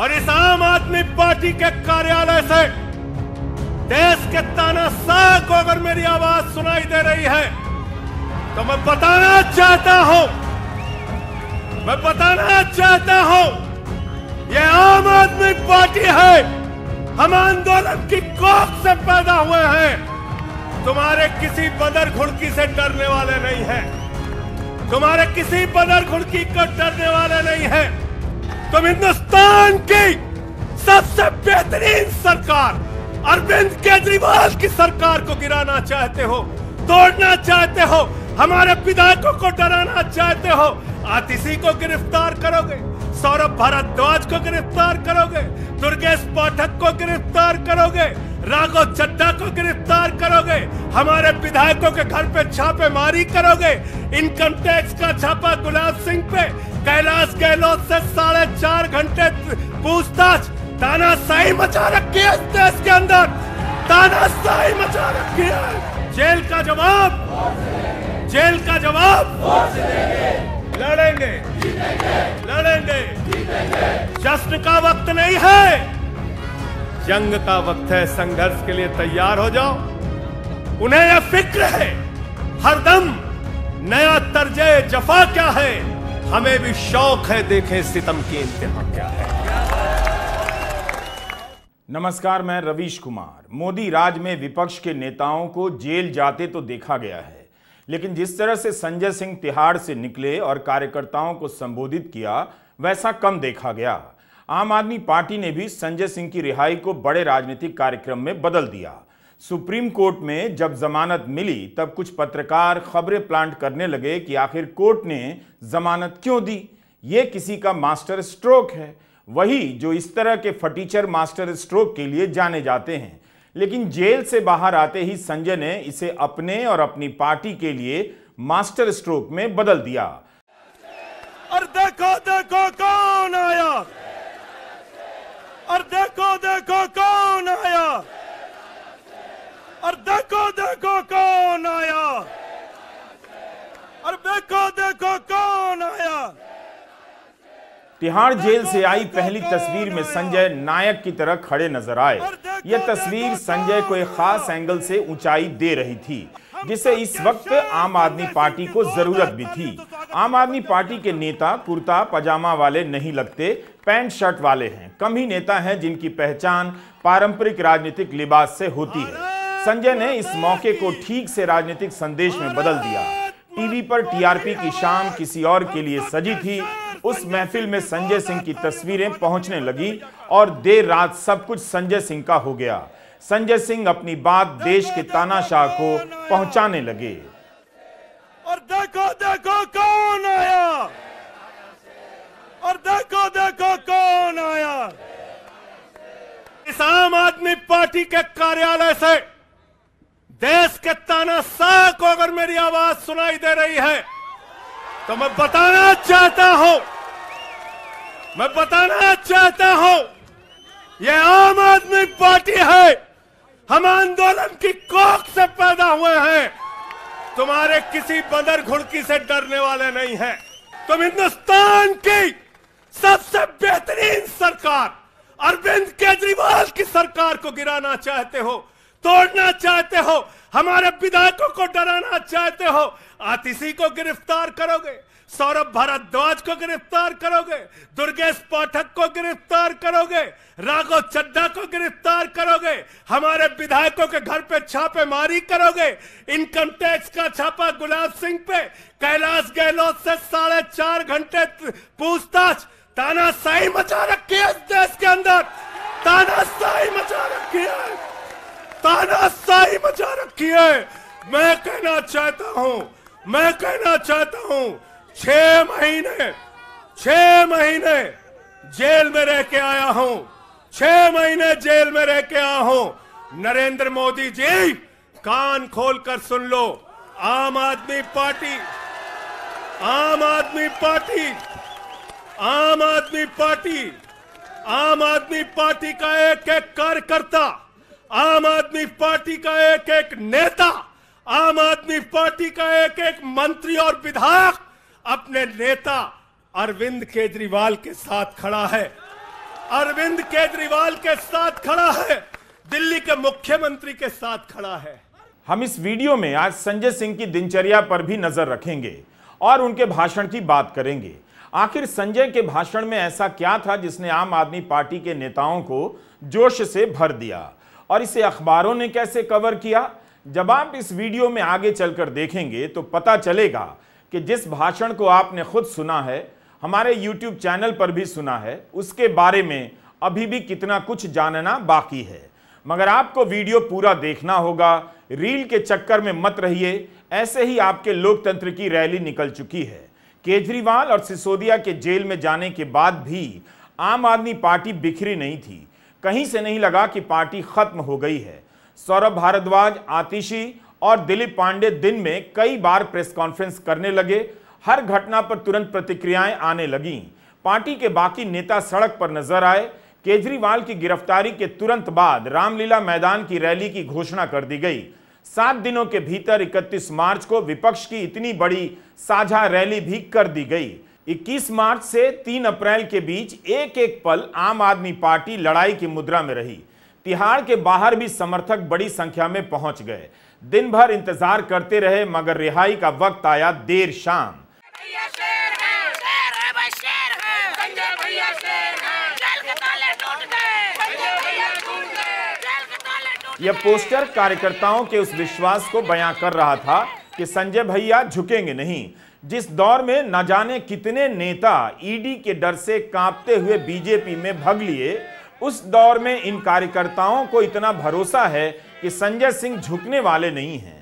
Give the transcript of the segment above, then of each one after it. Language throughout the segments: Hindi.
और इस आम आदमी पार्टी के कार्यालय से देश के तानाशाह को अगर मेरी आवाज सुनाई दे रही है तो मैं बताना चाहता हूं मैं बताना चाहता हूं यह आम आदमी पार्टी है हम आंदोलन की कोख से पैदा हुए हैं तुम्हारे किसी बदर घुड़की से डरने वाले नहीं है तुम्हारे किसी बदर घुड़की को डरने वाले नहीं है तुम हिंदुस्तान की सबसे बेहतरीन सरकार अरविंद केजरीवाल की सरकार को गिराना चाहते हो तोड़ना चाहते हो हमारे विधायकों को डराना चाहते हो आतिशी को गिरफ्तार करोगे सौरभ भारद्वाज को गिरफ्तार करोगे दुर्गेश पाठक को गिरफ्तार करोगे राघव चड्डा को गिरफ्तार करोगे हमारे विधायकों के घर पे छापे मारी करोगे इनकम टैक्स का छापा गुलाब सिंह पे कैलाश गहलोत से साढ़े चार घंटे पूछताछ ताना सही मचा रखी है इस देश के अंदर ताना सही मचा रखी है जेल का जवाब जेल का जवाब लड़ेंगे लड़ेंगे जश्न का वक्त नहीं है जंग का वक्त है संघर्ष के लिए तैयार हो जाओ उन्हें यह फिक्र है हरदम नया तर्ज जफा क्या है हमें भी शौक है देखें सितम की इंतहा क्या है नमस्कार मैं रवीश कुमार मोदी राज में विपक्ष के नेताओं को जेल जाते तो देखा गया है लेकिन जिस तरह से संजय सिंह तिहाड़ से निकले और कार्यकर्ताओं को संबोधित किया वैसा कम देखा गया आम आदमी पार्टी ने भी संजय सिंह की रिहाई को बड़े राजनीतिक कार्यक्रम में बदल दिया सुप्रीम कोर्ट में जब जमानत मिली तब कुछ पत्रकार खबरें प्लांट करने लगे कि आखिर कोर्ट ने जमानत क्यों दी ये किसी का मास्टर स्ट्रोक है वही जो इस तरह के फटीचर मास्टर स्ट्रोक के लिए जाने जाते हैं लेकिन जेल से बाहर आते ही संजय ने इसे अपने और अपनी पार्टी के लिए मास्टर स्ट्रोक में बदल दिया और देखो देखो कौन आया और देखो देखो कौन आया और देखो देखो कौन आया और देखो देखो कौन आया तिहाड़ जेल से आई पहली तस्वीर में संजय नायक की तरह खड़े नजर आए यह तस्वीर संजय को एक खास एंगल से ऊंचाई दे रही थी जिसे इस वक्त आम आदमी पार्टी को जरूरत भी थी तो आम आदमी पार्टी के तो नेता कुर्ता पजामा वाले नहीं लगते पैंट शर्ट वाले हैं कम ही नेता हैं जिनकी पहचान पारंपरिक राजनीतिक लिबास से होती है संजय ने इस मौके को ठीक से राजनीतिक संदेश में बदल दिया टीवी पर टीआरपी की शाम किसी और के लिए सजी थी उस महफिल में संजय सिंह की तस्वीरें पहुंचने लगी और देर रात सब कुछ संजय सिंह का हो गया संजय सिंह अपनी बात देश के तानाशाह को पहुंचाने लगे और देखो देखो कौन आया और देखो देखो कौन आया इस आम आदमी पार्टी के कार्यालय से देश के तानाशाह को अगर मेरी आवाज सुनाई दे रही है तो मैं बताना चाहता हूं मैं बताना चाहता हूं यह आम आदमी पार्टी है हम आंदोलन की कोख से पैदा हुए हैं तुम्हारे किसी बदर घुड़की से डरने वाले नहीं हैं तुम हिंदुस्तान की सबसे बेहतरीन सरकार अरविंद केजरीवाल की सरकार को गिराना चाहते हो तोड़ना चाहते हो हमारे विधायकों को डराना चाहते हो आतिशी को गिरफ्तार करोगे सौरभ भारद्वाज को गिरफ्तार करोगे दुर्गेश पाठक को गिरफ्तार करोगे राघव चड्डा को गिरफ्तार करोगे हमारे विधायकों के घर पे छापेमारी करोगे इनकम टैक्स का छापा गुलाब सिंह पे कैलाश गहलोत से साढ़े चार घंटे पूछताछ तानाशाही मचा रखी है इस देश के अंदर तानाशाही मचा रखी है तानाशाही मचा रखी है मैं कहना चाहता हूं मैं कहना चाहता हूं छह महीने छह महीने जेल में रह के आया हूं छह महीने जेल में रह के आया हूं नरेंद्र मोदी जी कान खोलकर सुन लो आम आदमी पार्टी आम आदमी पार्टी आम आदमी पार्टी आम आदमी पार्टी का एक एक कार्यकर्ता आम आदमी पार्टी का एक एक नेता आम आदमी पार्टी का एक एक मंत्री और विधायक अपने नेता अरविंद केजरीवाल के साथ खड़ा है अरविंद केजरीवाल के साथ खड़ा है दिल्ली के मुख्यमंत्री के साथ खड़ा है हम इस वीडियो में आज संजय सिंह की दिनचर्या पर भी नजर रखेंगे और उनके भाषण की बात करेंगे आखिर संजय के भाषण में ऐसा क्या था जिसने आम आदमी पार्टी के नेताओं को जोश से भर दिया और इसे अखबारों ने कैसे कवर किया जब आप इस वीडियो में आगे चलकर देखेंगे तो पता चलेगा कि जिस भाषण को आपने खुद सुना है हमारे YouTube चैनल पर भी सुना है उसके बारे में अभी भी कितना कुछ जानना बाकी है मगर आपको वीडियो पूरा देखना होगा रील के चक्कर में मत रहिए ऐसे ही आपके लोकतंत्र की रैली निकल चुकी है केजरीवाल और सिसोदिया के जेल में जाने के बाद भी आम आदमी पार्टी बिखरी नहीं थी कहीं से नहीं लगा कि पार्टी खत्म हो गई है सौरभ भारद्वाज आतिशी और दिलीप पांडे दिन में कई बार प्रेस कॉन्फ्रेंस करने लगे हर घटना पर तुरंत प्रतिक्रियाएं आने लगीं पार्टी के बाकी नेता सड़क पर नजर आए केजरीवाल की गिरफ्तारी के तुरंत बाद रामलीला मैदान की रैली की घोषणा कर दी गई सात दिनों के भीतर 31 मार्च को विपक्ष की इतनी बड़ी साझा रैली भी कर दी गई 21 मार्च से 3 अप्रैल के बीच एक एक पल आम आदमी पार्टी लड़ाई की मुद्रा में रही तिहाड़ के बाहर भी समर्थक बड़ी संख्या में पहुंच गए दिन भर इंतजार करते रहे मगर रिहाई का वक्त आया देर शाम यह पोस्टर कार्यकर्ताओं के उस विश्वास को बयां कर रहा था कि संजय भैया झुकेंगे नहीं जिस दौर में न जाने कितने नेता ईडी के डर से कांपते हुए बीजेपी में भग लिए उस दौर में इन कार्यकर्ताओं को इतना भरोसा है कि संजय सिंह झुकने वाले नहीं हैं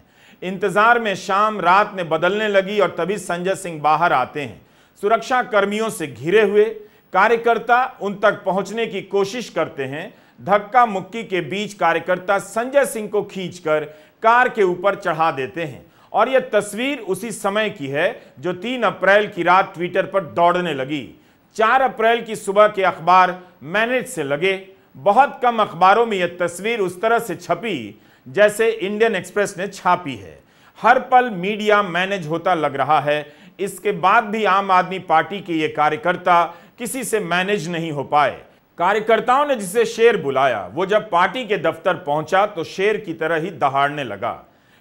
इंतजार में शाम रात में बदलने लगी और तभी संजय सिंह बाहर आते हैं सुरक्षा कर्मियों से घिरे हुए कार्यकर्ता उन तक पहुंचने की कोशिश करते हैं धक्का मुक्की के बीच कार्यकर्ता संजय सिंह को खींचकर कार के ऊपर चढ़ा देते हैं और यह तस्वीर उसी समय की है जो 3 अप्रैल की रात ट्विटर पर दौड़ने लगी 4 अप्रैल की सुबह के अखबार मैनेज से लगे बहुत कम अखबारों में यह तस्वीर उस तरह से छपी जैसे इंडियन एक्सप्रेस ने छापी है हर पल मीडिया मैनेज होता लग रहा है इसके बाद भी आम आदमी पार्टी के ये कार्यकर्ता किसी से मैनेज नहीं हो पाए कार्यकर्ताओं ने जिसे शेर बुलाया वो जब पार्टी के दफ्तर पहुंचा तो शेर की तरह ही दहाड़ने लगा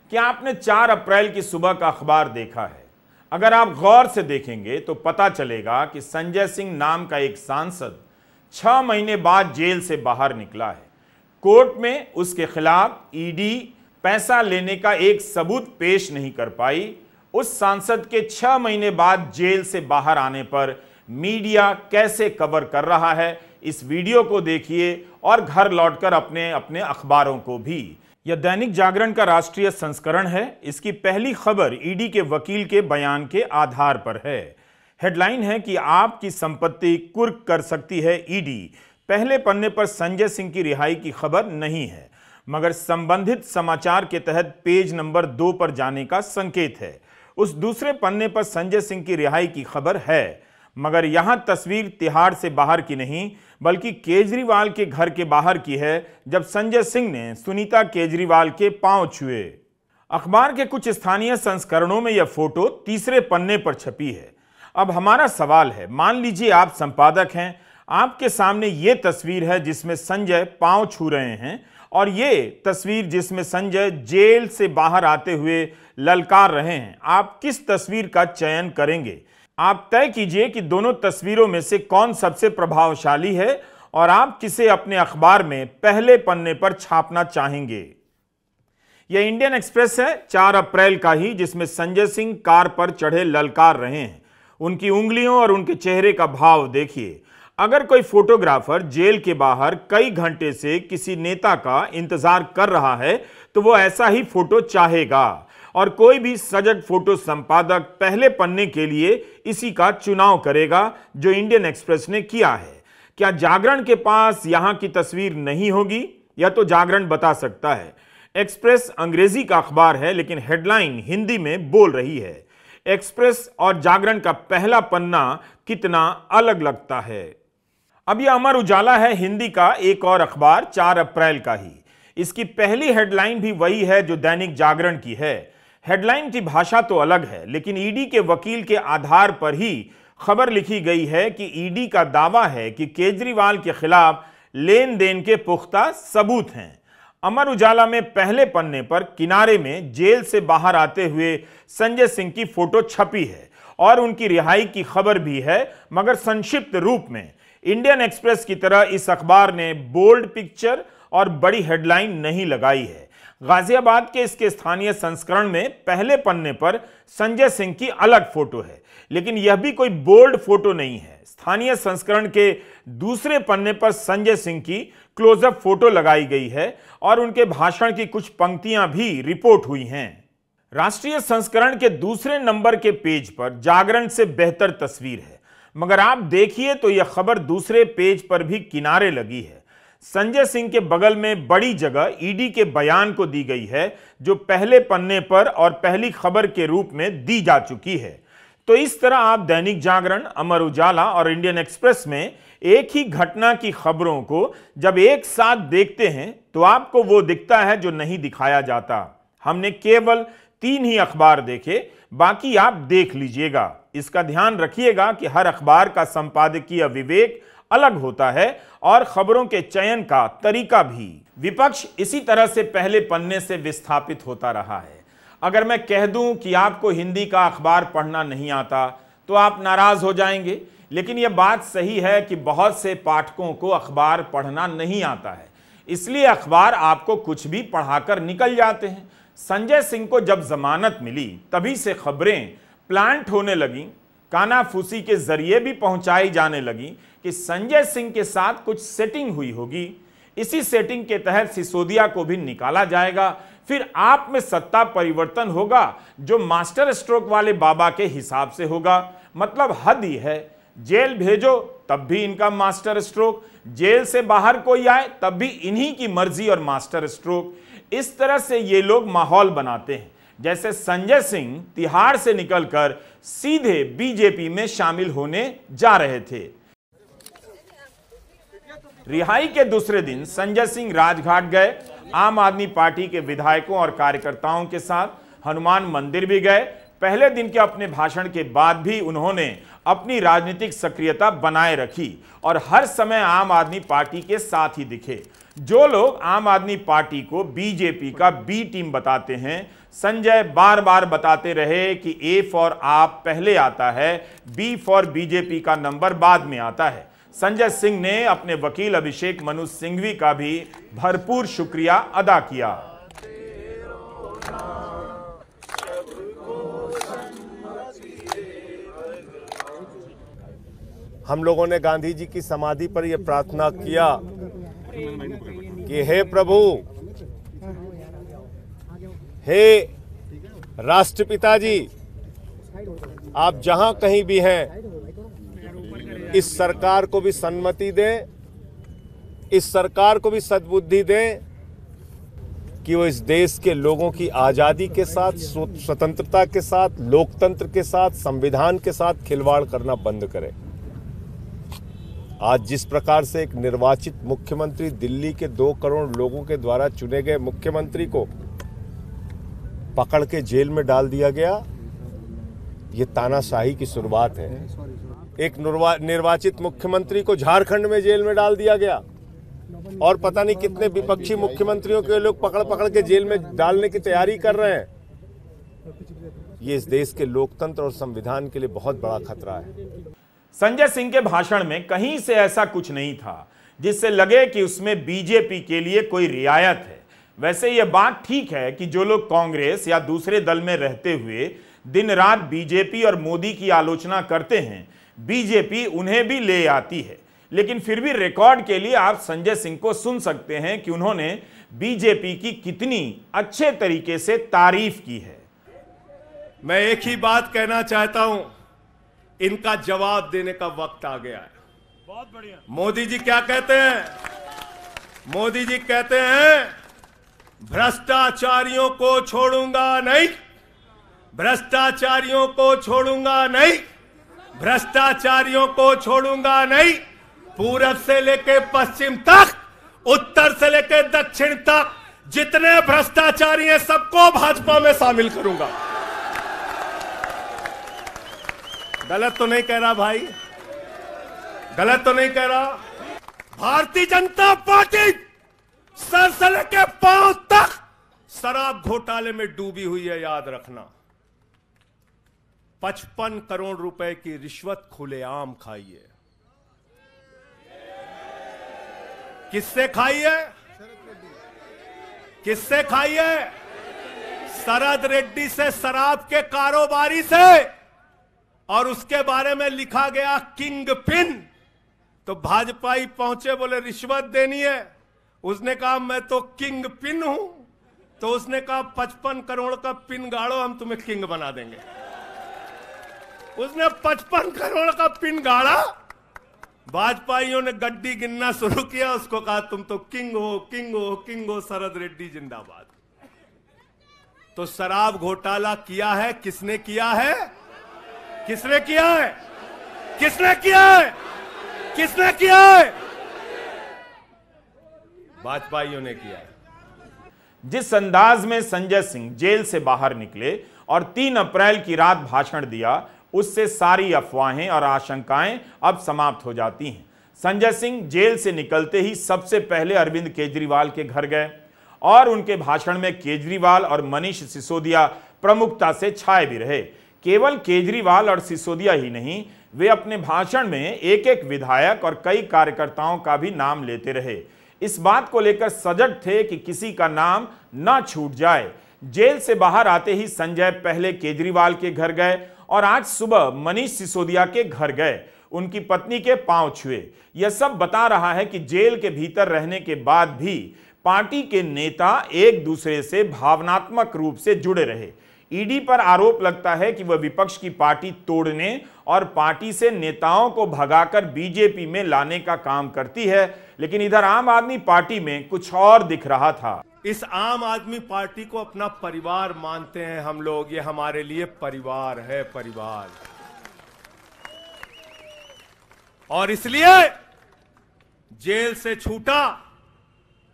क्या आपने 4 अप्रैल की सुबह का अखबार देखा है अगर आप गौर से देखेंगे तो पता चलेगा कि संजय सिंह नाम का एक सांसद छह महीने बाद जेल से बाहर निकला है कोर्ट में उसके खिलाफ ईडी पैसा लेने का एक सबूत पेश नहीं कर पाई उस सांसद के छह महीने बाद जेल से बाहर आने पर मीडिया कैसे कवर कर रहा है इस वीडियो को देखिए और घर लौटकर अपने अपने अखबारों को भी यह दैनिक जागरण का राष्ट्रीय संस्करण है इसकी पहली खबर ईडी के वकील के बयान के आधार पर है हेडलाइन है कि आपकी संपत्ति कुर्क कर सकती है ईडी पहले पन्ने पर संजय सिंह की रिहाई की खबर नहीं है मगर संबंधित समाचार के तहत पेज नंबर दो पर जाने का संकेत है उस दूसरे पन्ने पर संजय सिंह की रिहाई की खबर है मगर यहां तस्वीर तिहाड़ से बाहर की नहीं बल्कि केजरीवाल के घर के बाहर की है जब संजय सिंह ने सुनीता केजरीवाल के पांव छुए अखबार के कुछ स्थानीय संस्करणों में यह फोटो तीसरे पन्ने पर छपी है अब हमारा सवाल है मान लीजिए आप संपादक हैं आपके सामने ये तस्वीर है जिसमें संजय पांव छू रहे हैं और ये तस्वीर जिसमें संजय जेल से बाहर आते हुए ललकार रहे हैं आप किस तस्वीर का चयन करेंगे आप तय कीजिए कि दोनों तस्वीरों में से कौन सबसे प्रभावशाली है और आप किसे अपने अखबार में पहले पन्ने पर छापना चाहेंगे यह इंडियन एक्सप्रेस है 4 अप्रैल का ही जिसमें संजय सिंह कार पर चढ़े ललकार रहे हैं उनकी उंगलियों और उनके चेहरे का भाव देखिए अगर कोई फोटोग्राफर जेल के बाहर कई घंटे से किसी नेता का इंतजार कर रहा है तो वो ऐसा ही फोटो चाहेगा और कोई भी सजग फोटो संपादक पहले पन्ने के लिए इसी का चुनाव करेगा जो इंडियन एक्सप्रेस ने किया है क्या जागरण के पास यहां की तस्वीर नहीं होगी या तो जागरण बता सकता है एक्सप्रेस अंग्रेजी का अखबार है लेकिन हेडलाइन हिंदी में बोल रही है एक्सप्रेस और जागरण का पहला पन्ना कितना अलग लगता है अब यह अमर उजाला है हिंदी का एक और अखबार 4 अप्रैल का ही इसकी पहली हेडलाइन भी वही है जो दैनिक जागरण की है हेडलाइन की भाषा तो अलग है लेकिन ईडी के वकील के आधार पर ही खबर लिखी गई है कि ईडी का दावा है कि केजरीवाल के खिलाफ लेन देन के पुख्ता सबूत हैं अमर उजाला में पहले पन्ने पर किनारे में जेल से बाहर आते हुए संजय सिंह की फोटो छपी है और उनकी रिहाई की खबर भी है मगर संक्षिप्त रूप में इंडियन एक्सप्रेस की तरह इस अखबार ने बोल्ड पिक्चर और बड़ी हेडलाइन नहीं लगाई है गाजियाबाद के इसके स्थानीय संस्करण में पहले पन्ने पर संजय सिंह की अलग फोटो है लेकिन यह भी कोई बोल्ड फोटो नहीं है स्थानीय संस्करण के दूसरे पन्ने पर संजय सिंह की क्लोजअप फोटो लगाई गई है और उनके भाषण की कुछ पंक्तियां भी रिपोर्ट हुई हैं राष्ट्रीय संस्करण के दूसरे नंबर के पेज पर जागरण से बेहतर तस्वीर है मगर आप देखिए तो यह खबर दूसरे पेज पर भी किनारे लगी है संजय सिंह के बगल में बड़ी जगह ईडी e के बयान को दी गई है जो पहले पन्ने पर और पहली खबर के रूप में दी जा चुकी है तो इस तरह आप दैनिक जागरण अमर उजाला और इंडियन एक्सप्रेस में एक ही घटना की खबरों को जब एक साथ देखते हैं तो आपको वो दिखता है जो नहीं दिखाया जाता हमने केवल तीन ही अखबार देखे बाकी आप देख लीजिएगा इसका ध्यान रखिएगा कि हर अखबार का संपादकीय विवेक अलग होता है और खबरों के चयन का तरीका भी विपक्ष इसी तरह से पहले पन्ने से विस्थापित होता रहा है अगर मैं कह दूं कि आपको हिंदी का अखबार पढ़ना नहीं आता तो आप नाराज़ हो जाएंगे लेकिन यह बात सही है कि बहुत से पाठकों को अखबार पढ़ना नहीं आता है इसलिए अखबार आपको कुछ भी पढ़ाकर निकल जाते हैं संजय सिंह को जब जमानत मिली तभी से खबरें प्लांट होने लगीं कानाफूसी के जरिए भी पहुंचाई जाने लगी कि संजय सिंह के साथ कुछ सेटिंग हुई होगी इसी सेटिंग के तहत सिसोदिया को भी निकाला जाएगा फिर आप में सत्ता परिवर्तन होगा जो मास्टर स्ट्रोक वाले बाबा के हिसाब से होगा मतलब हद ही है जेल भेजो तब भी इनका मास्टर स्ट्रोक जेल से बाहर कोई आए तब भी इन्हीं की मर्जी और मास्टर स्ट्रोक इस तरह से ये लोग माहौल बनाते हैं जैसे संजय सिंह तिहाड़ से निकलकर सीधे बीजेपी में शामिल होने जा रहे थे रिहाई के दूसरे दिन संजय सिंह राजघाट गए आम आदमी पार्टी के विधायकों और कार्यकर्ताओं के साथ हनुमान मंदिर भी गए पहले दिन के अपने भाषण के बाद भी उन्होंने अपनी राजनीतिक सक्रियता बनाए रखी और हर समय आम आदमी पार्टी के साथ ही दिखे जो लोग आम आदमी पार्टी को बीजेपी का बी टीम बताते हैं संजय बार बार बताते रहे कि ए फॉर आप पहले आता है बी फॉर बीजेपी का नंबर बाद में आता है संजय सिंह ने अपने वकील अभिषेक मनु सिंघवी का भी भरपूर शुक्रिया अदा किया हम लोगों ने गांधी जी की समाधि पर यह प्रार्थना किया कि हे प्रभु हे राष्ट्रपिता जी आप जहां कहीं भी हैं इस सरकार को भी सन्मति दें इस सरकार को भी सद्बुद्धि दें कि वो इस देश के लोगों की आज़ादी के साथ स्वतंत्रता के साथ लोकतंत्र के साथ संविधान के साथ खिलवाड़ करना बंद करें आज जिस प्रकार से एक निर्वाचित मुख्यमंत्री दिल्ली के दो करोड़ लोगों के द्वारा चुने गए मुख्यमंत्री को पकड़ के जेल में डाल दिया गया ये तानाशाही की शुरुआत है एक निर्वाचित मुख्यमंत्री को झारखंड में जेल में डाल दिया गया और पता नहीं कितने विपक्षी मुख्यमंत्रियों के लोग पकड़ पकड़ के जेल में डालने की तैयारी कर रहे हैं ये इस देश के लोकतंत्र और संविधान के लिए बहुत बड़ा खतरा है संजय सिंह के भाषण में कहीं से ऐसा कुछ नहीं था जिससे लगे कि उसमें बीजेपी के लिए कोई रियायत है वैसे यह बात ठीक है कि जो लोग कांग्रेस या दूसरे दल में रहते हुए दिन रात बीजेपी और मोदी की आलोचना करते हैं बीजेपी उन्हें भी ले आती है लेकिन फिर भी रिकॉर्ड के लिए आप संजय सिंह को सुन सकते हैं कि उन्होंने बीजेपी की कितनी अच्छे तरीके से तारीफ की है मैं एक ही बात कहना चाहता हूं इनका जवाब देने का वक्त आ गया है बहुत बढ़िया मोदी जी क्या कहते हैं मोदी जी कहते हैं भ्रष्टाचारियों को छोड़ूंगा नहीं भ्रष्टाचारियों को छोड़ूंगा नहीं भ्रष्टाचारियों को छोड़ूंगा नहीं पूरब से लेके पश्चिम तक उत्तर से लेके दक्षिण तक जितने भ्रष्टाचारी हैं सबको भाजपा में शामिल करूंगा गलत तो नहीं कह रहा भाई गलत तो नहीं कह रहा भारतीय जनता पार्टी सर से लेके पांव तक शराब घोटाले में डूबी हुई है याद रखना पचपन करोड़ रुपए की रिश्वत खुलेआम खाई है किससे खाई है किससे खाई है शरद रेड्डी से शराब के कारोबारी से और उसके बारे में लिखा गया किंग पिन तो भाजपा ही पहुंचे बोले रिश्वत देनी है उसने कहा मैं तो किंग पिन हूं तो उसने कहा पचपन करोड़ का पिन गाड़ो हम तुम्हें किंग बना देंगे उसने पचपन करोड़ का पिन गाड़ा भाजपाइयों ने गड्डी गिनना शुरू किया उसको कहा तुम तो किंग हो किंग हो किंग हो शरद रेड्डी जिंदाबाद तो शराब घोटाला किया है किसने किया है किसने किया है किसने किया है किसने किया है वाजपेयियों ने किया है जिस अंदाज में संजय सिंह जेल से बाहर निकले और 3 अप्रैल की रात भाषण दिया उससे सारी अफवाहें और आशंकाएं अब समाप्त हो जाती हैं संजय सिंह जेल से निकलते ही सबसे पहले अरविंद केजरीवाल के घर गए और उनके भाषण में केजरीवाल और मनीष सिसोदिया प्रमुखता से छाए भी रहे केवल केजरीवाल और सिसोदिया ही नहीं वे अपने भाषण में एक एक विधायक और कई कार्यकर्ताओं का भी नाम लेते रहे इस बात को लेकर सजग थे कि किसी का नाम ना छूट जाए जेल से बाहर आते ही संजय पहले केजरीवाल के घर गए और आज सुबह मनीष सिसोदिया के घर गए उनकी पत्नी के पांव छुए यह सब बता रहा है कि जेल के भीतर रहने के बाद भी पार्टी के नेता एक दूसरे से भावनात्मक रूप से जुड़े रहे ईडी पर आरोप लगता है कि वह विपक्ष की पार्टी तोड़ने और पार्टी से नेताओं को भगाकर बीजेपी में लाने का काम करती है लेकिन इधर आम आदमी पार्टी में कुछ और दिख रहा था इस आम आदमी पार्टी को अपना परिवार मानते हैं हम लोग ये हमारे लिए परिवार है परिवार और इसलिए जेल से छूटा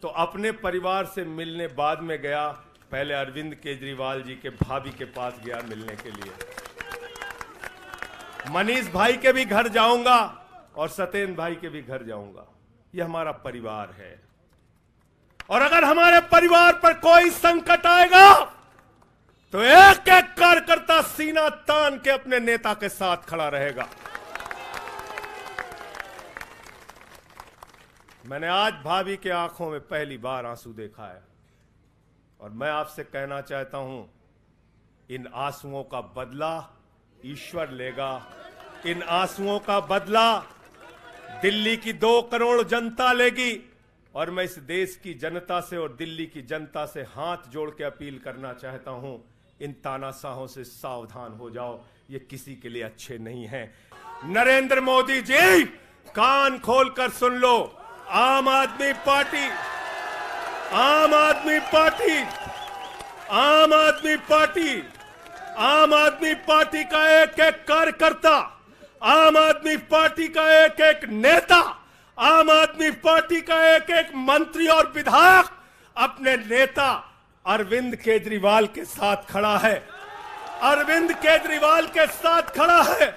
तो अपने परिवार से मिलने बाद में गया पहले अरविंद केजरीवाल जी के भाभी के पास गया मिलने के लिए मनीष भाई के भी घर जाऊंगा और सत्येंद्र भाई के भी घर जाऊंगा यह हमारा परिवार है और अगर हमारे परिवार पर कोई संकट आएगा तो एक एक कार्यकर्ता सीना तान के अपने नेता के साथ खड़ा रहेगा मैंने आज भाभी के आंखों में पहली बार आंसू देखा है और मैं आपसे कहना चाहता हूं इन आंसुओं का बदला ईश्वर लेगा इन आंसुओं का बदला दिल्ली की दो करोड़ जनता लेगी और मैं इस देश की जनता से और दिल्ली की जनता से हाथ जोड़ के अपील करना चाहता हूं इन तानाशाहों से सावधान हो जाओ ये किसी के लिए अच्छे नहीं हैं नरेंद्र मोदी जी कान खोलकर सुन लो आम आदमी पार्टी आम आदमी पार्टी आम आदमी पार्टी आम आदमी पार्टी का एक एक कार्यकर्ता आम आदमी पार्टी का एक एक नेता आम आदमी पार्टी का एक एक मंत्री और विधायक अपने नेता अरविंद केजरीवाल के साथ खड़ा है अरविंद केजरीवाल के साथ खड़ा है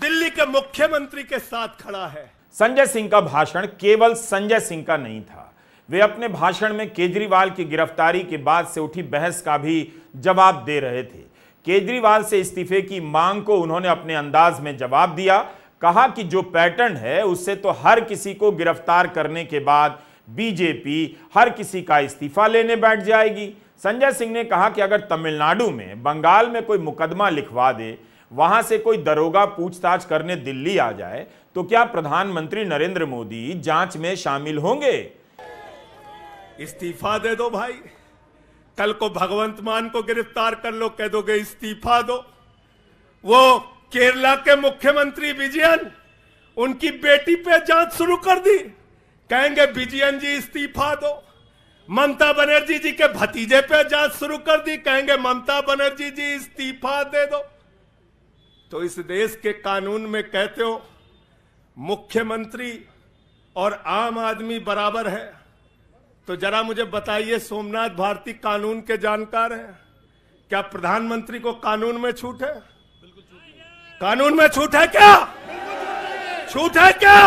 दिल्ली के मुख्यमंत्री के साथ खड़ा है संजय सिंह का भाषण केवल संजय सिंह का नहीं था वे अपने भाषण में केजरीवाल की गिरफ्तारी के बाद से उठी बहस का भी जवाब दे रहे थे केजरीवाल से इस्तीफे की मांग को उन्होंने अपने अंदाज में जवाब दिया कहा कि जो पैटर्न है उससे तो हर किसी को गिरफ्तार करने के बाद बीजेपी हर किसी का इस्तीफा लेने बैठ जाएगी संजय सिंह ने कहा कि अगर तमिलनाडु में बंगाल में कोई मुकदमा लिखवा दे वहां से कोई दरोगा पूछताछ करने दिल्ली आ जाए तो क्या प्रधानमंत्री नरेंद्र मोदी जांच में शामिल होंगे इस्तीफा दे दो भाई कल को भगवंत मान को गिरफ्तार कर लो कह दोगे इस्तीफा दो वो केरला के मुख्यमंत्री विजयन उनकी बेटी पे जांच शुरू कर दी कहेंगे विजयन जी इस्तीफा दो ममता बनर्जी जी के भतीजे पे जांच शुरू कर दी कहेंगे ममता बनर्जी जी इस्तीफा दे दो तो इस देश के कानून में कहते हो मुख्यमंत्री और आम आदमी बराबर है तो जरा मुझे बताइए सोमनाथ भारती कानून के जानकार हैं क्या प्रधानमंत्री को कानून में छूट है कानून में छूट है क्या छूट है क्या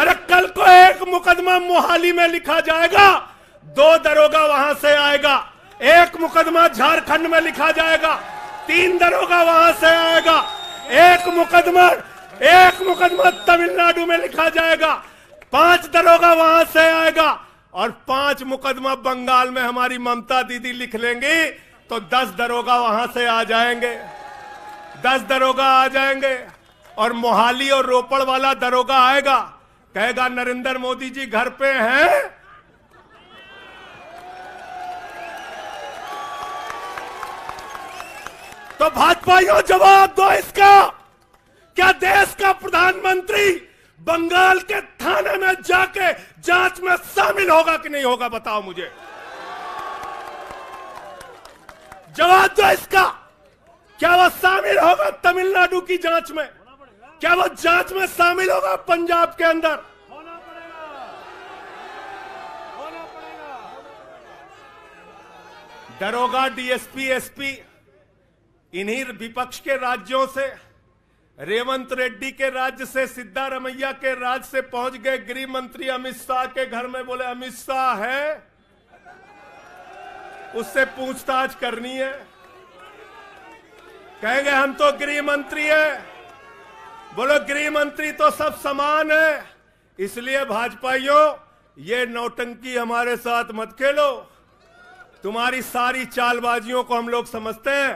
अरे कल को एक मुकदमा मोहाली में लिखा जाएगा दो दरोगा वहां से आएगा एक मुकदमा झारखंड में लिखा जाएगा तीन दरोगा वहां से आएगा एक मुकदमा एक मुकदमा तमिलनाडु में लिखा जाएगा पांच दरोगा वहां से आएगा और पांच मुकदमा बंगाल में हमारी ममता दीदी लिख लेंगी तो दस दरोगा वहां से आ जाएंगे दस दरोगा आ जाएंगे और मोहाली और रोपड़ वाला दरोगा आएगा कहेगा नरेंद्र मोदी जी घर पे हैं तो भाजपा यो जवाब दो इसका क्या देश का प्रधानमंत्री बंगाल के थाने में जाके जांच में शामिल होगा कि नहीं होगा बताओ मुझे जवाब दो इसका क्या वह शामिल होगा तमिलनाडु की जांच में क्या वह जांच में शामिल होगा पंजाब के अंदर दरोगा डीएसपी एसपी इन्हीं विपक्ष के राज्यों से रेवंत रेड्डी के राज्य से सिद्धारमैया के राज्य से पहुंच गए गृह मंत्री अमित शाह के घर में बोले अमित शाह है उससे पूछताछ करनी है कहेंगे हम तो गृह मंत्री है बोलो गृह मंत्री तो सब समान है इसलिए भाजपाइयों ये नौटंकी हमारे साथ मत खेलो तुम्हारी सारी चालबाजियों को हम लोग समझते हैं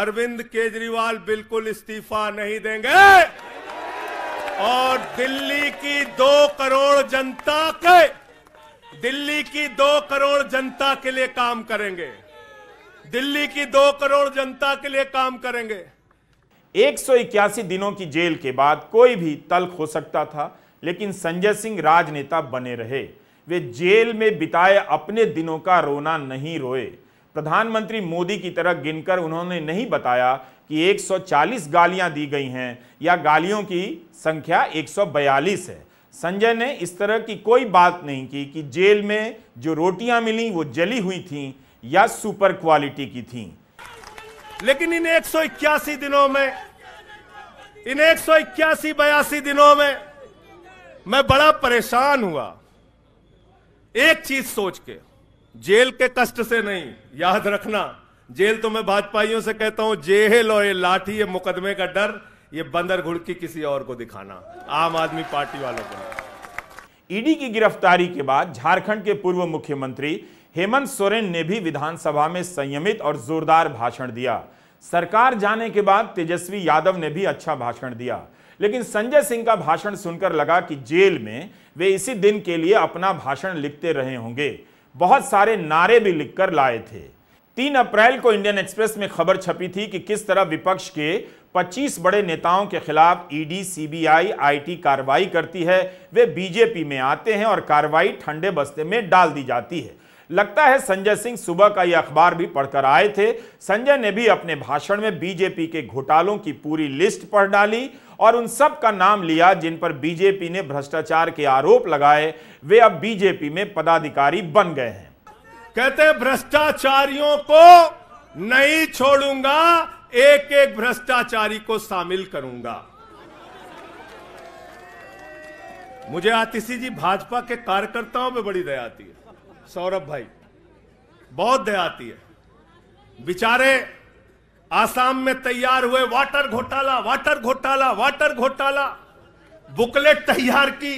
अरविंद केजरीवाल बिल्कुल इस्तीफा नहीं देंगे और दिल्ली की दो करोड़ जनता के दिल्ली की दो करोड़ जनता के लिए काम करेंगे दिल्ली की दो करोड़ जनता के लिए काम करेंगे एक दिनों की जेल के बाद कोई भी तल्ख हो सकता था लेकिन संजय सिंह राजनेता बने रहे वे जेल में बिताए अपने दिनों का रोना नहीं रोए प्रधानमंत्री मोदी की तरह गिनकर उन्होंने नहीं बताया कि 140 गालियां दी गई हैं या गालियों की संख्या 142 है संजय ने इस तरह की कोई बात नहीं की कि जेल में जो रोटियां मिली वो जली हुई थीं या सुपर क्वालिटी की थी लेकिन इन एक दिनों में इन एक सौ इक्यासी बयासी दिनों में मैं बड़ा परेशान हुआ एक चीज सोच के जेल के कष्ट से नहीं याद रखना जेल तो मैं भाजपाइयों से कहता हूं जेल और ये लाठी ये मुकदमे का डर ये बंदर घुड़की किसी और को दिखाना आम आदमी पार्टी वालों को ईडी की गिरफ्तारी के बाद झारखंड के पूर्व मुख्यमंत्री हेमंत सोरेन ने भी विधानसभा में संयमित और जोरदार भाषण दिया सरकार जाने के बाद तेजस्वी यादव ने भी अच्छा भाषण दिया लेकिन संजय सिंह का भाषण सुनकर लगा कि जेल में वे इसी दिन के लिए अपना भाषण लिखते रहे होंगे बहुत सारे नारे भी लिखकर लाए थे तीन अप्रैल को इंडियन एक्सप्रेस में खबर छपी थी कि किस तरह विपक्ष के 25 बड़े नेताओं के खिलाफ ईडी सीबीआई आईटी कार्रवाई करती है वे बीजेपी में आते हैं और कार्रवाई ठंडे बस्ते में डाल दी जाती है लगता है संजय सिंह सुबह का यह अखबार भी पढ़कर आए थे संजय ने भी अपने भाषण में बीजेपी के घोटालों की पूरी लिस्ट पढ़ डाली और उन सब का नाम लिया जिन पर बीजेपी ने भ्रष्टाचार के आरोप लगाए वे अब बीजेपी में पदाधिकारी बन गए हैं कहते भ्रष्टाचारियों को नहीं छोड़ूंगा एक एक भ्रष्टाचारी को शामिल करूंगा मुझे आतिशी जी भाजपा के कार्यकर्ताओं पर बड़ी दया आती है सौरभ भाई बहुत देहाती है बिचारे आसाम में तैयार हुए वाटर घोटाला वाटर घोटाला वाटर घोटाला बुकलेट तैयार की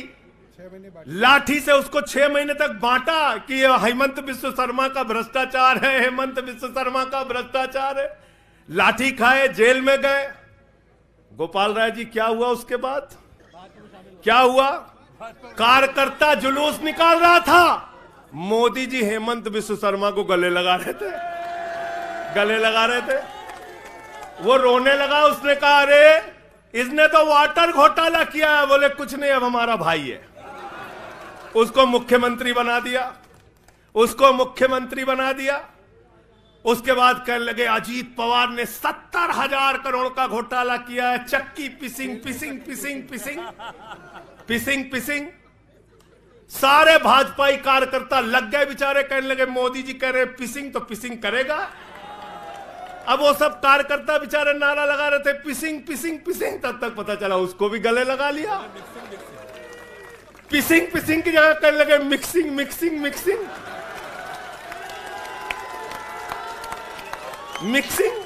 लाठी से उसको छह महीने तक बांटा कि यह हेमंत विश्व शर्मा का भ्रष्टाचार है हेमंत विश्व शर्मा का भ्रष्टाचार है लाठी खाए जेल में गए गोपाल राय जी क्या हुआ उसके बाद क्या हुआ कार्यकर्ता जुलूस निकाल रहा था मोदी जी हेमंत विश्व शर्मा को गले लगा रहे थे गले लगा रहे थे वो रोने लगा उसने कहा अरे इसने तो वाटर घोटाला किया है बोले कुछ नहीं अब हमारा भाई है उसको मुख्यमंत्री बना दिया उसको मुख्यमंत्री बना दिया उसके बाद कहने लगे अजीत पवार ने सत्तर हजार करोड़ का घोटाला किया है चक्की पिसिंग पिसिंग पिसिंग पिसिंग पिसिंग पिसिंग सारे भाजपाई कार्यकर्ता लग गए बेचारे कहने लगे मोदी जी कह रहे पिसिंग तो पिसिंग करेगा अब वो सब कार्यकर्ता बेचारे नारा लगा रहे थे पिसिंग पिसिंग पिसिंग तब तक पता चला उसको भी गले लगा लिया पिसिंग पिसिंग की जगह कहने लगे मिक्सिंग मिक्सिंग मिक्सिंग मिक्सिंग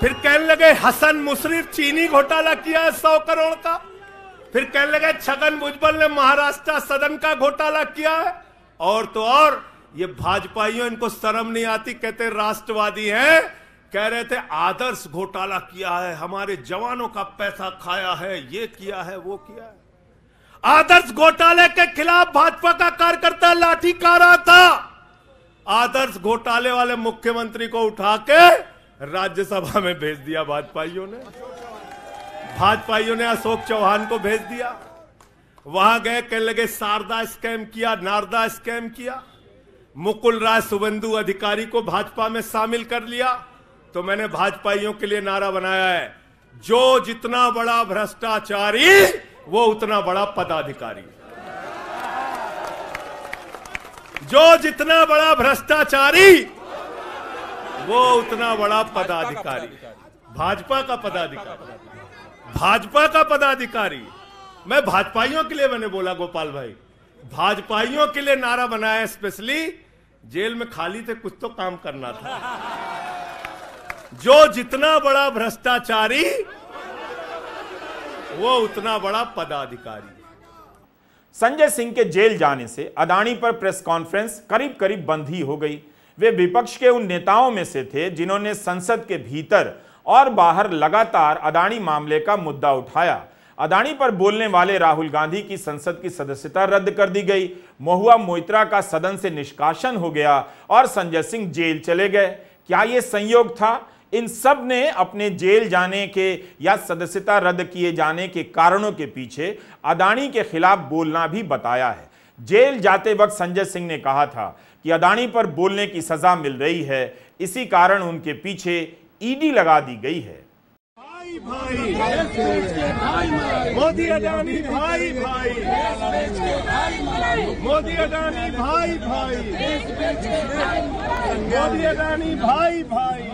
फिर कहने लगे हसन मुशरीफ चीनी घोटाला किया है सौ करोड़ का फिर कहने लगे छगन भुजबल ने महाराष्ट्र सदन का घोटाला किया है और तो और ये भाजपाइयों इनको शर्म नहीं आती कहते राष्ट्रवादी हैं कह रहे थे आदर्श घोटाला किया है हमारे जवानों का पैसा खाया है ये किया है वो किया है आदर्श घोटाले के खिलाफ भाजपा का कार्यकर्ता लाठी का रहा था आदर्श घोटाले वाले मुख्यमंत्री को उठा के राज्यसभा में भेज दिया भाजपाइयों ने भाजपाइयों ने अशोक चौहान को भेज दिया वहां गए कह लगे शारदा स्कैम किया नारदा स्कैम किया मुकुल राय सुबंधु अधिकारी को भाजपा में शामिल कर लिया तो मैंने भाजपाइयों के लिए नारा बनाया है जो जितना बड़ा भ्रष्टाचारी वो उतना बड़ा पदाधिकारी जो जितना बड़ा भ्रष्टाचारी वो उतना बड़ा पदाधिकारी भाजपा का पदाधिकारी भाजपा का पदाधिकारी मैं भाजपाइयों के लिए मैंने बोला गोपाल भाई भाजपाइयों के लिए नारा बनाया स्पेशली जेल में खाली थे कुछ तो काम करना था जो जितना बड़ा भ्रष्टाचारी वो उतना बड़ा पदाधिकारी संजय सिंह के जेल जाने से अदानी पर प्रेस कॉन्फ्रेंस करीब करीब बंद ही हो गई वे विपक्ष के उन नेताओं में से थे जिन्होंने संसद के भीतर और बाहर लगातार अदाणी मामले का मुद्दा उठाया अदाणी पर बोलने वाले राहुल गांधी की संसद की सदस्यता रद्द कर दी गई महुआ मोइत्रा का सदन से निष्कासन हो गया और संजय सिंह जेल चले गए क्या ये संयोग था इन सब ने अपने जेल जाने के या सदस्यता रद्द किए जाने के कारणों के पीछे अदाणी के खिलाफ बोलना भी बताया है जेल जाते वक्त संजय सिंह ने कहा था कि अदाणी पर बोलने की सजा मिल रही है इसी कारण उनके पीछे ईडी लगा दी गई है मोदी अडानी भाई भाई मोदी अडानी भाई भाई मोदी अडानी भाई भाई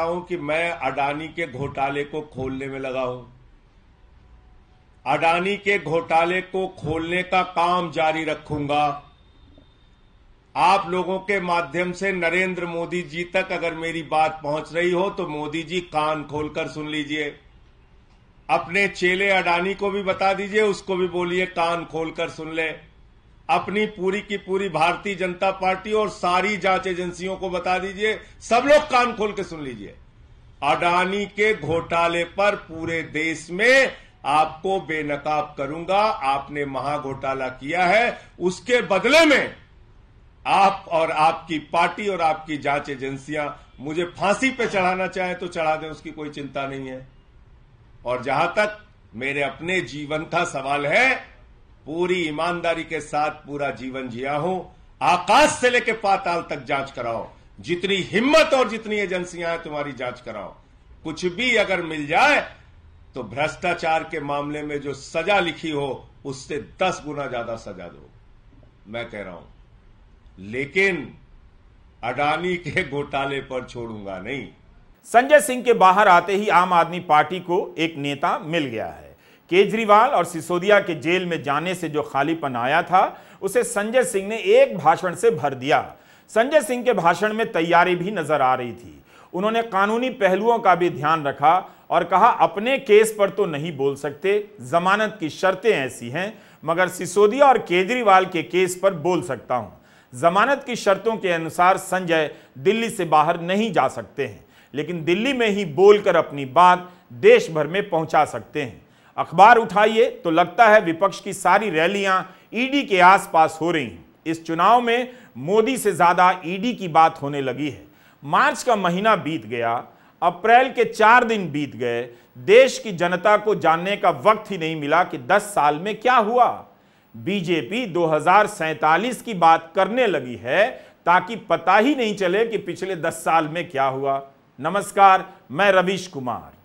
हूं कि मैं अडानी के घोटाले को खोलने में लगा हूं अडानी के घोटाले को खोलने का काम जारी रखूंगा आप लोगों के माध्यम से नरेंद्र मोदी जी तक अगर मेरी बात पहुंच रही हो तो मोदी जी कान खोलकर सुन लीजिए अपने चेले अडानी को भी बता दीजिए उसको भी बोलिए कान खोलकर सुन ले अपनी पूरी की पूरी भारतीय जनता पार्टी और सारी जांच एजेंसियों को बता दीजिए सब लोग कान खोल के सुन लीजिए अडानी के घोटाले पर पूरे देश में आपको बेनकाब करूंगा आपने महा घोटाला किया है उसके बदले में आप और आपकी पार्टी और आपकी जांच एजेंसियां मुझे फांसी पे चढ़ाना चाहें तो चढ़ा दें उसकी कोई चिंता नहीं है और जहां तक मेरे अपने जीवन का सवाल है पूरी ईमानदारी के साथ पूरा जीवन जिया हूं आकाश से लेकर पाताल तक जांच कराओ जितनी हिम्मत और जितनी एजेंसियां हैं तुम्हारी जांच कराओ कुछ भी अगर मिल जाए तो भ्रष्टाचार के मामले में जो सजा लिखी हो उससे दस गुना ज्यादा सजा दो मैं कह रहा हूं लेकिन अडानी के घोटाले पर छोड़ूंगा नहीं संजय सिंह के बाहर आते ही आम आदमी पार्टी को एक नेता मिल गया है केजरीवाल और सिसोदिया के जेल में जाने से जो खालीपन आया था उसे संजय सिंह ने एक भाषण से भर दिया संजय सिंह के भाषण में तैयारी भी नजर आ रही थी उन्होंने कानूनी पहलुओं का भी ध्यान रखा और कहा अपने केस पर तो नहीं बोल सकते जमानत की शर्तें ऐसी हैं मगर सिसोदिया और केजरीवाल के केस पर बोल सकता हूं जमानत की शर्तों के अनुसार संजय दिल्ली से बाहर नहीं जा सकते हैं लेकिन दिल्ली में ही बोलकर अपनी बात देश भर में पहुंचा सकते हैं अखबार उठाइए तो लगता है विपक्ष की सारी रैलियां ईडी के आसपास हो रही हैं इस चुनाव में मोदी से ज़्यादा ईडी की बात होने लगी है मार्च का महीना बीत गया अप्रैल के चार दिन बीत गए देश की जनता को जानने का वक्त ही नहीं मिला कि 10 साल में क्या हुआ बीजेपी दो की बात करने लगी है ताकि पता ही नहीं चले कि पिछले दस साल में क्या हुआ नमस्कार मैं रवीश कुमार